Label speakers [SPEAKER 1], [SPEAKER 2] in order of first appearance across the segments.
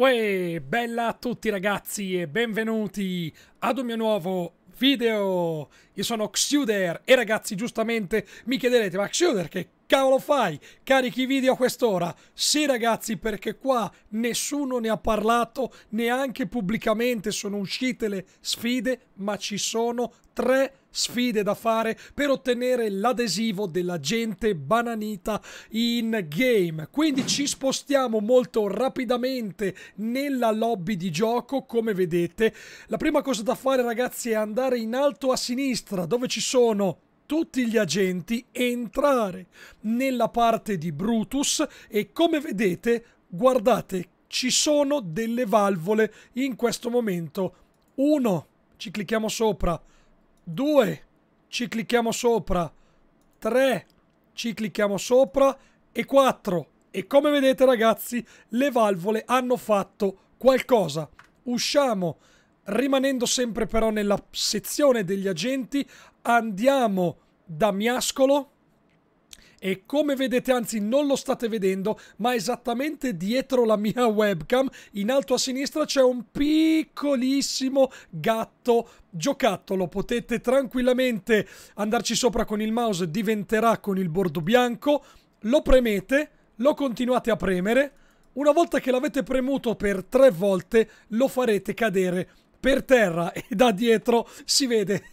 [SPEAKER 1] Uè, bella a tutti ragazzi e benvenuti ad un mio nuovo video! Io sono Xuder e ragazzi giustamente mi chiederete ma Xuder che cavolo fai? Carichi video a quest'ora? Sì ragazzi, perché qua nessuno ne ha parlato, neanche pubblicamente sono uscite le sfide, ma ci sono tre sfide da fare per ottenere l'adesivo della gente bananita in game. Quindi ci spostiamo molto rapidamente nella lobby di gioco, come vedete. La prima cosa da fare ragazzi è andare in alto a sinistra, dove ci sono tutti gli agenti entrare nella parte di Brutus e come vedete, guardate, ci sono delle valvole in questo momento. Uno, ci clicchiamo sopra. Due, ci clicchiamo sopra. Tre, ci clicchiamo sopra. E quattro. E come vedete ragazzi, le valvole hanno fatto qualcosa. Usciamo, rimanendo sempre però nella sezione degli agenti, andiamo da miascolo e come vedete, anzi non lo state vedendo, ma esattamente dietro la mia webcam, in alto a sinistra c'è un piccolissimo gatto giocattolo. Potete tranquillamente andarci sopra con il mouse, diventerà con il bordo bianco, lo premete, lo continuate a premere, una volta che l'avete premuto per tre volte lo farete cadere per terra e da dietro si vede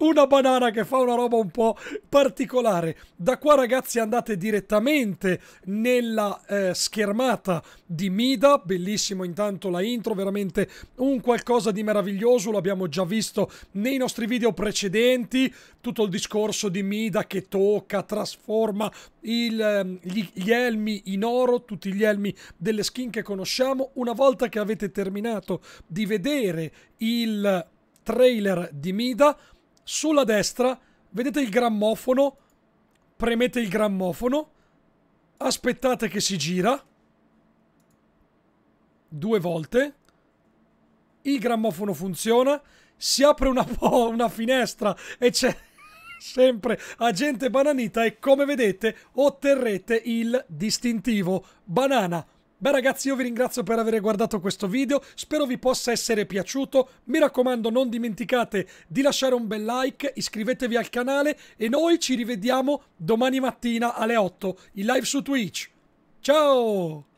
[SPEAKER 1] una banana che fa una roba un po' particolare. Da qua ragazzi andate direttamente nella eh, schermata di Mida, bellissimo intanto la intro, veramente un qualcosa di meraviglioso, l'abbiamo già visto nei nostri video precedenti, tutto il discorso di Mida che tocca, trasforma il, ehm, gli, gli elmi in oro, tutti gli elmi delle skin che conosciamo. Una volta che avete terminato di vedere il trailer di Mida, sulla destra vedete il grammofono, premete il grammofono, aspettate che si gira due volte, il grammofono funziona, si apre una, po- una finestra e c'è sempre agente bananita e come vedete otterrete il distintivo banana Beh ragazzi io vi ringrazio per aver guardato questo video, spero vi possa essere piaciuto, mi raccomando non dimenticate di lasciare un bel like, iscrivetevi al canale e noi ci rivediamo domani mattina alle 8 in live su Twitch. Ciao!